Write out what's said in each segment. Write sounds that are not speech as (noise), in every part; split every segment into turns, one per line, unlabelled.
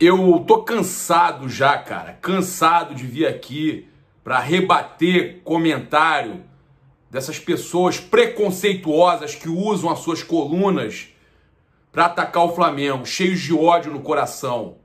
Eu tô cansado já, cara, cansado de vir aqui para rebater comentário dessas pessoas preconceituosas que usam as suas colunas para atacar o Flamengo, cheios de ódio no coração.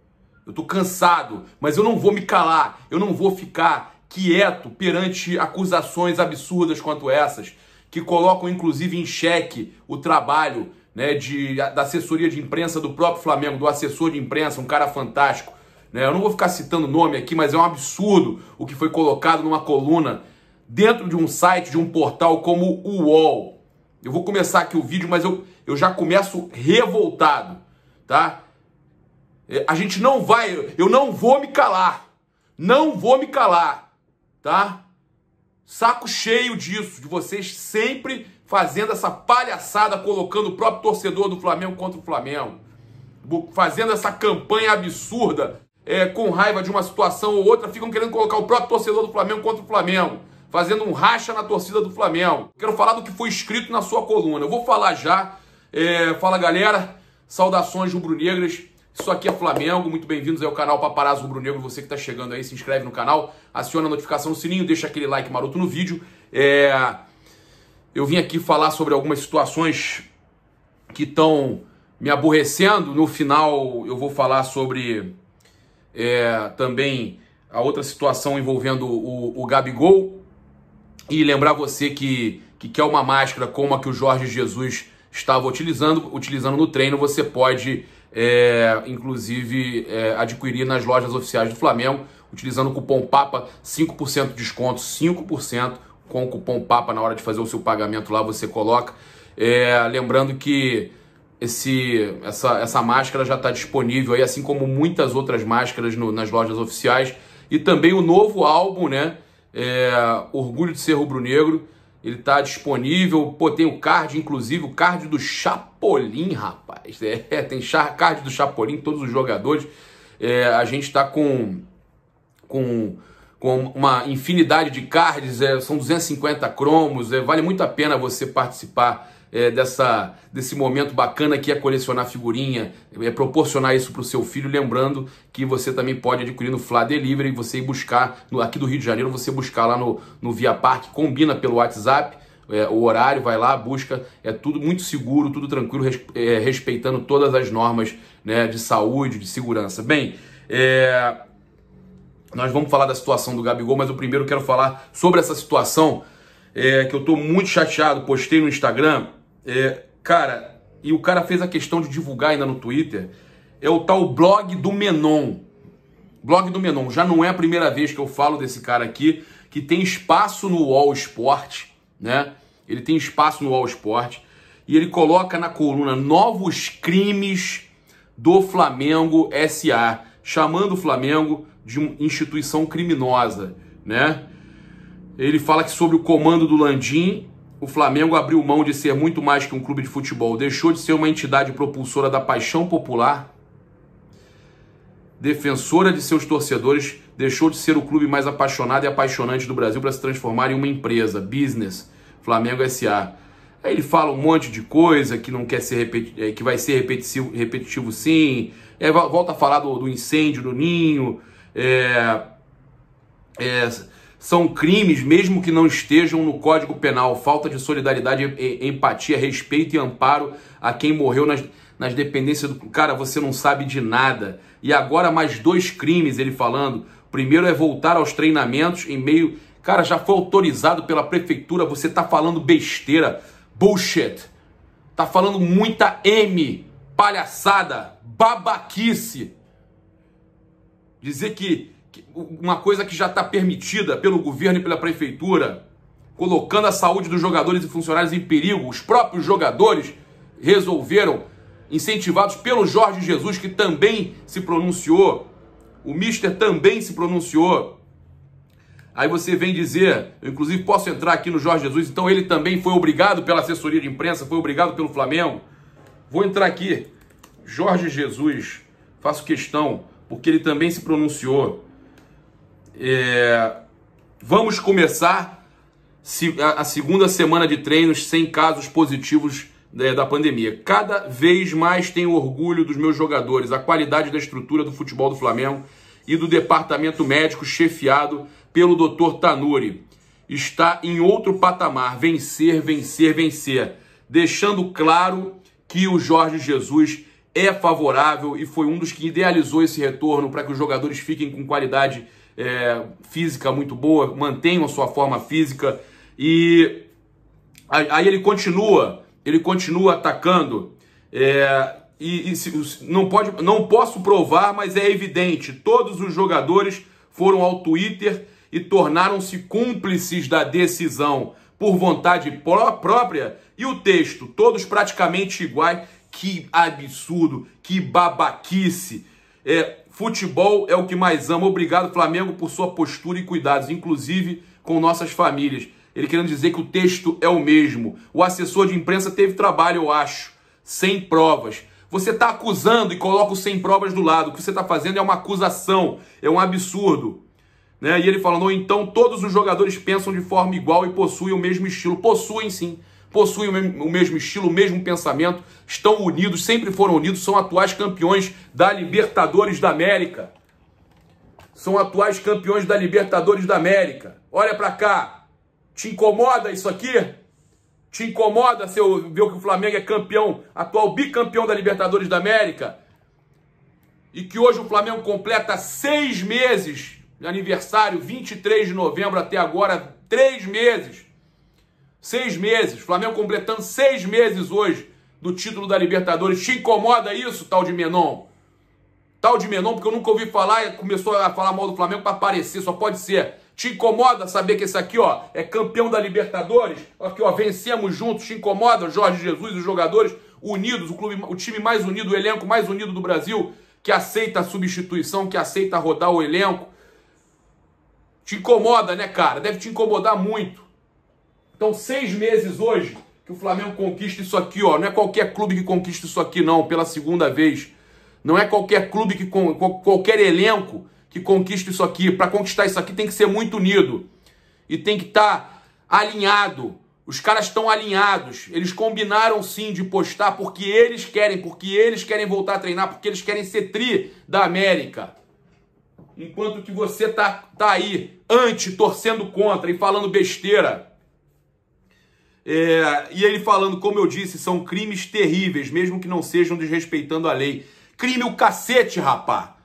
Eu tô cansado, mas eu não vou me calar, eu não vou ficar quieto perante acusações absurdas quanto essas, que colocam inclusive em xeque o trabalho né, de, da assessoria de imprensa do próprio Flamengo, do assessor de imprensa, um cara fantástico. Né? Eu não vou ficar citando nome aqui, mas é um absurdo o que foi colocado numa coluna dentro de um site, de um portal como o UOL. Eu vou começar aqui o vídeo, mas eu, eu já começo revoltado, tá? É, a gente não vai, eu não vou me calar. Não vou me calar, tá? Saco cheio disso, de vocês sempre fazendo essa palhaçada, colocando o próprio torcedor do Flamengo contra o Flamengo, fazendo essa campanha absurda, é, com raiva de uma situação ou outra, ficam querendo colocar o próprio torcedor do Flamengo contra o Flamengo, fazendo um racha na torcida do Flamengo. Quero falar do que foi escrito na sua coluna. Eu vou falar já. É, fala galera, saudações rubro-negras. Isso aqui é Flamengo, muito bem-vindos ao canal Paparazzo Rubro Negro. Você que está chegando aí, se inscreve no canal, aciona a notificação o sininho, deixa aquele like maroto no vídeo. É... Eu vim aqui falar sobre algumas situações que estão me aborrecendo. No final, eu vou falar sobre é, também a outra situação envolvendo o, o Gabigol. E lembrar você que, que quer uma máscara como a que o Jorge Jesus estava utilizando, utilizando no treino, você pode, é, inclusive, é, adquirir nas lojas oficiais do Flamengo, utilizando o cupom PAPA, 5% de desconto, 5% com o cupom PAPA na hora de fazer o seu pagamento lá, você coloca. É, lembrando que esse, essa, essa máscara já está disponível aí, assim como muitas outras máscaras no, nas lojas oficiais. E também o novo álbum, né? É, Orgulho de Ser Rubro-Negro. Ele está disponível. Pô, tem o card, inclusive, o card do Chapolin, rapaz. É, (laughs) tem card do Chapolin, todos os jogadores. É, a gente está com, com com uma infinidade de cards, é, são 250 cromos, é, vale muito a pena você participar é, dessa, desse momento bacana que é colecionar figurinha, é, proporcionar isso para o seu filho, lembrando que você também pode adquirir no Fla Delivery, você ir buscar, no, aqui do Rio de Janeiro, você buscar lá no, no Via Parque, combina pelo WhatsApp, é, o horário, vai lá, busca, é tudo muito seguro, tudo tranquilo, res, é, respeitando todas as normas né, de saúde, de segurança. Bem, é, nós vamos falar da situação do Gabigol, mas eu primeiro quero falar sobre essa situação é, que eu tô muito chateado. Postei no Instagram, é, cara, e o cara fez a questão de divulgar ainda no Twitter. É o tal blog do Menon. Blog do Menon. Já não é a primeira vez que eu falo desse cara aqui, que tem espaço no All Sport, né? Ele tem espaço no All Sport e ele coloca na coluna novos crimes do Flamengo SA chamando o Flamengo de uma instituição criminosa, né? Ele fala que sobre o comando do Landim, o Flamengo abriu mão de ser muito mais que um clube de futebol, deixou de ser uma entidade propulsora da paixão popular, defensora de seus torcedores, deixou de ser o clube mais apaixonado e apaixonante do Brasil para se transformar em uma empresa, business, Flamengo SA. Aí ele fala um monte de coisa que não quer ser repeti é, que vai ser repetitivo, repetitivo sim. É, volta a falar do, do incêndio do ninho. É, é, são crimes, mesmo que não estejam no Código Penal. Falta de solidariedade, empatia, respeito e amparo a quem morreu nas, nas dependências do. Cara, você não sabe de nada. E agora mais dois crimes, ele falando. Primeiro é voltar aos treinamentos em meio. Cara, já foi autorizado pela prefeitura, você está falando besteira Bullshit. Tá falando muita M, palhaçada, babaquice. Dizer que, que uma coisa que já está permitida pelo governo e pela prefeitura, colocando a saúde dos jogadores e funcionários em perigo, os próprios jogadores resolveram, incentivados pelo Jorge Jesus, que também se pronunciou, o Mister também se pronunciou. Aí você vem dizer, eu inclusive posso entrar aqui no Jorge Jesus, então ele também foi obrigado pela assessoria de imprensa, foi obrigado pelo Flamengo. Vou entrar aqui, Jorge Jesus, faço questão, porque ele também se pronunciou. É... Vamos começar a segunda semana de treinos sem casos positivos né, da pandemia. Cada vez mais tenho orgulho dos meus jogadores, a qualidade da estrutura do futebol do Flamengo e do departamento médico chefiado pelo Dr. Tanuri está em outro patamar, vencer, vencer, vencer, deixando claro que o Jorge Jesus é favorável e foi um dos que idealizou esse retorno para que os jogadores fiquem com qualidade é, física muito boa, mantenham a sua forma física e aí ele continua, ele continua atacando é, e, e se, não pode, não posso provar, mas é evidente, todos os jogadores foram ao Twitter e tornaram-se cúmplices da decisão por vontade pró própria, e o texto, todos praticamente iguais. Que absurdo, que babaquice. É, futebol é o que mais amo. Obrigado, Flamengo, por sua postura e cuidados, inclusive com nossas famílias. Ele querendo dizer que o texto é o mesmo. O assessor de imprensa teve trabalho, eu acho, sem provas. Você está acusando e coloca o sem provas do lado. O que você está fazendo é uma acusação, é um absurdo. Né? E ele falando, então todos os jogadores pensam de forma igual e possuem o mesmo estilo. Possuem sim, possuem o mesmo estilo, o mesmo pensamento, estão unidos, sempre foram unidos, são atuais campeões da Libertadores da América. São atuais campeões da Libertadores da América. Olha para cá. Te incomoda isso aqui? Te incomoda se eu ver que o Flamengo é campeão, atual bicampeão da Libertadores da América? E que hoje o Flamengo completa seis meses aniversário, 23 de novembro até agora, três meses. Seis meses. Flamengo completando seis meses hoje do título da Libertadores. Te incomoda isso, tal de Menon? Tal de Menon, porque eu nunca ouvi falar e começou a falar mal do Flamengo para aparecer, só pode ser. Te incomoda saber que esse aqui, ó, é campeão da Libertadores? Aqui, ó, vencemos juntos, te incomoda, Jorge Jesus e os jogadores unidos, o clube, o time mais unido, o elenco mais unido do Brasil, que aceita a substituição, que aceita rodar o elenco, te incomoda, né, cara? Deve te incomodar muito. Então, seis meses hoje que o Flamengo conquista isso aqui, ó. Não é qualquer clube que conquista isso aqui, não, pela segunda vez. Não é qualquer clube que. qualquer elenco que conquista isso aqui. Para conquistar isso aqui tem que ser muito unido. E tem que estar tá alinhado. Os caras estão alinhados. Eles combinaram sim de postar porque eles querem, porque eles querem voltar a treinar, porque eles querem ser tri da América. Enquanto que você tá, tá aí, anti, torcendo contra e falando besteira. É, e ele falando, como eu disse, são crimes terríveis, mesmo que não sejam desrespeitando a lei. Crime o cacete, rapá.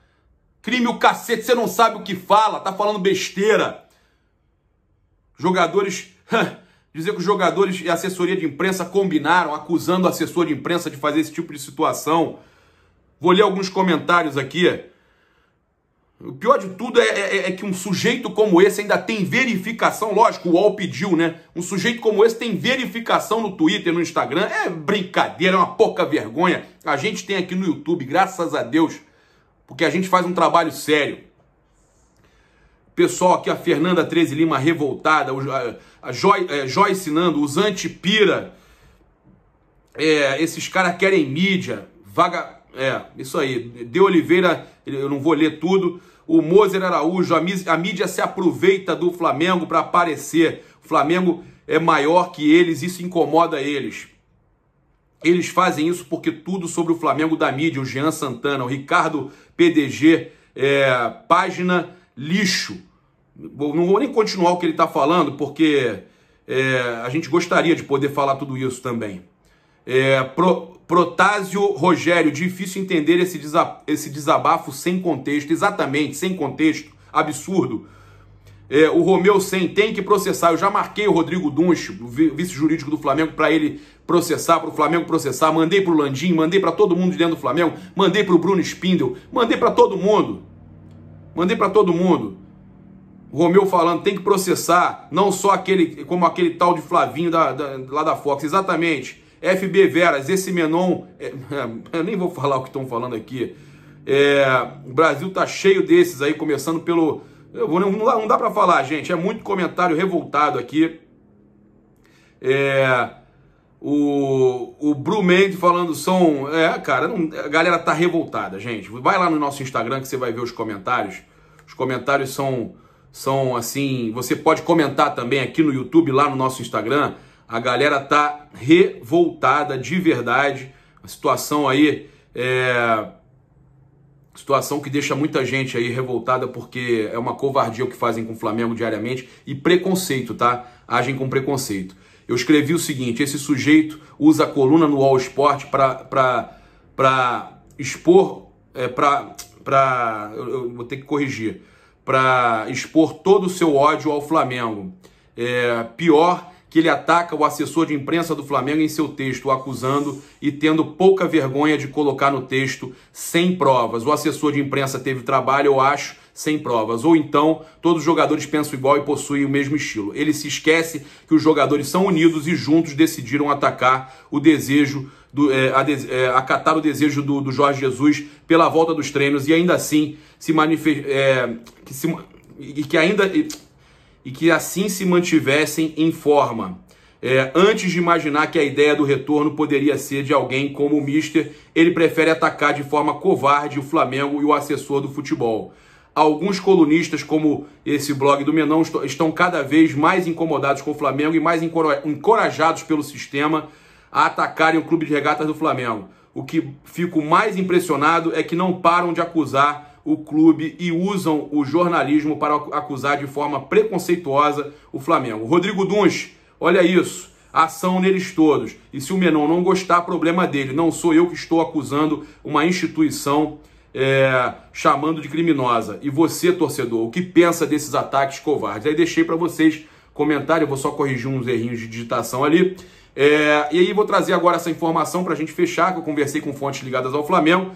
Crime o cacete, você não sabe o que fala, tá falando besteira. Jogadores. (laughs) Dizer que os jogadores e assessoria de imprensa combinaram, acusando o assessor de imprensa de fazer esse tipo de situação. Vou ler alguns comentários aqui. O pior de tudo é, é, é, que um sujeito como esse ainda tem verificação, lógico, o UOL pediu, né? Um sujeito como esse tem verificação no Twitter, no Instagram. É brincadeira, é uma pouca vergonha. A gente tem aqui no YouTube, graças a Deus, porque a gente faz um trabalho sério. Pessoal aqui, a Fernanda 13 Lima revoltada, a Joy, ensinando é, Joyce Nando, os antipira, é, esses caras querem mídia, vaga. É, isso aí. De Oliveira, eu não vou ler tudo o Moser Araújo, a mídia se aproveita do Flamengo para aparecer. O Flamengo é maior que eles, isso incomoda eles. Eles fazem isso porque tudo sobre o Flamengo da mídia, o Jean Santana, o Ricardo PDG, é, página lixo. Não vou nem continuar o que ele está falando, porque é, a gente gostaria de poder falar tudo isso também. É, pro, Protásio Rogério, difícil entender esse, desa, esse desabafo sem contexto. Exatamente, sem contexto. Absurdo. É, o Romeu Sem tem que processar. Eu já marquei o Rodrigo Dunche, o vice-jurídico do Flamengo, para ele processar, para o Flamengo processar. Mandei para o Landim, mandei para todo mundo dentro do Flamengo, mandei para o Bruno Spindel, mandei para todo mundo. Mandei para todo mundo. O Romeu falando, tem que processar, não só aquele, como aquele tal de Flavinho da, da, lá da Fox. Exatamente. FB Veras, esse Menon, é, (laughs) eu nem vou falar o que estão falando aqui. É, o Brasil tá cheio desses aí, começando pelo. Vou, não, não dá, para falar, gente. É muito comentário revoltado aqui. É, o, o falando são. É, cara, não, a galera tá revoltada, gente. Vai lá no nosso Instagram que você vai ver os comentários. Os comentários são, são assim. Você pode comentar também aqui no YouTube, lá no nosso Instagram. A galera tá revoltada de verdade. A situação aí é situação que deixa muita gente aí revoltada porque é uma covardia o que fazem com o Flamengo diariamente e preconceito, tá? Agem com preconceito. Eu escrevi o seguinte: esse sujeito usa a coluna no All Sport para expor, é, para. Eu, eu vou ter que corrigir, para expor todo o seu ódio ao Flamengo. É, pior que ele ataca o assessor de imprensa do Flamengo em seu texto, o acusando e tendo pouca vergonha de colocar no texto sem provas. O assessor de imprensa teve trabalho, eu acho, sem provas. Ou então, todos os jogadores pensam igual e possuem o mesmo estilo. Ele se esquece que os jogadores são unidos e juntos decidiram atacar o desejo do, é, a, é, acatar o desejo do, do, Jorge Jesus pela volta dos treinos e ainda assim se manifestar. É, que ainda e que assim se mantivessem em forma. É, antes de imaginar que a ideia do retorno poderia ser de alguém como o Mister, ele prefere atacar de forma covarde o Flamengo e o assessor do futebol. Alguns colunistas, como esse blog do Menão, estão cada vez mais incomodados com o Flamengo e mais encorajados pelo sistema a atacarem o clube de regatas do Flamengo. O que fico mais impressionado é que não param de acusar o clube e usam o jornalismo para acusar de forma preconceituosa o Flamengo. Rodrigo Duns, olha isso. Ação neles todos. E se o Menon não gostar, problema dele. Não sou eu que estou acusando uma instituição é, chamando de criminosa. E você, torcedor, o que pensa desses ataques covardes? Aí deixei para vocês comentário, eu vou só corrigir uns errinhos de digitação ali. É, e aí vou trazer agora essa informação para a gente fechar, que eu conversei com fontes ligadas ao Flamengo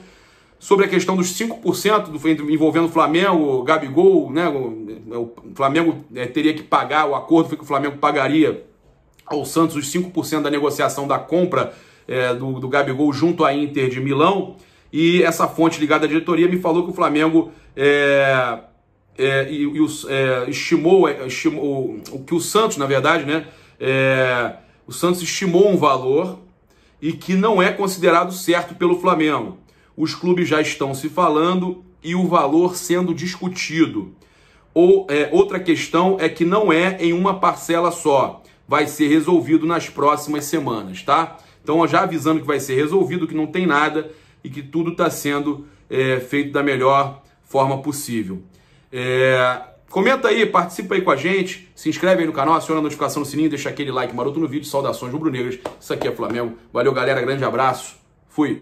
sobre a questão dos 5% envolvendo o Flamengo, Gabigol, né? O, Flamengo é, teria que pagar, o acordo foi que o Flamengo pagaria ao Santos os 5% da negociação da compra é, do, do Gabigol junto à Inter de Milão. E essa fonte ligada à diretoria me falou que o Flamengo é, é, e, e é, estimou, é, estimou o que o Santos, na verdade, né? É, o Santos estimou um valor e que não é considerado certo pelo Flamengo os clubes já estão se falando e o valor sendo discutido. Ou é, outra questão é que não é em uma parcela só, vai ser resolvido nas próximas semanas, tá? Então, já avisando que vai ser resolvido, que não tem nada e que tudo está sendo é, feito da melhor forma possível. É, comenta aí, participa aí com a gente, se inscreve aí no canal, aciona a notificação no sininho, deixa aquele like maroto no vídeo. Saudações rubro-negras. Isso aqui é Flamengo. Valeu, galera. Grande abraço. Fui.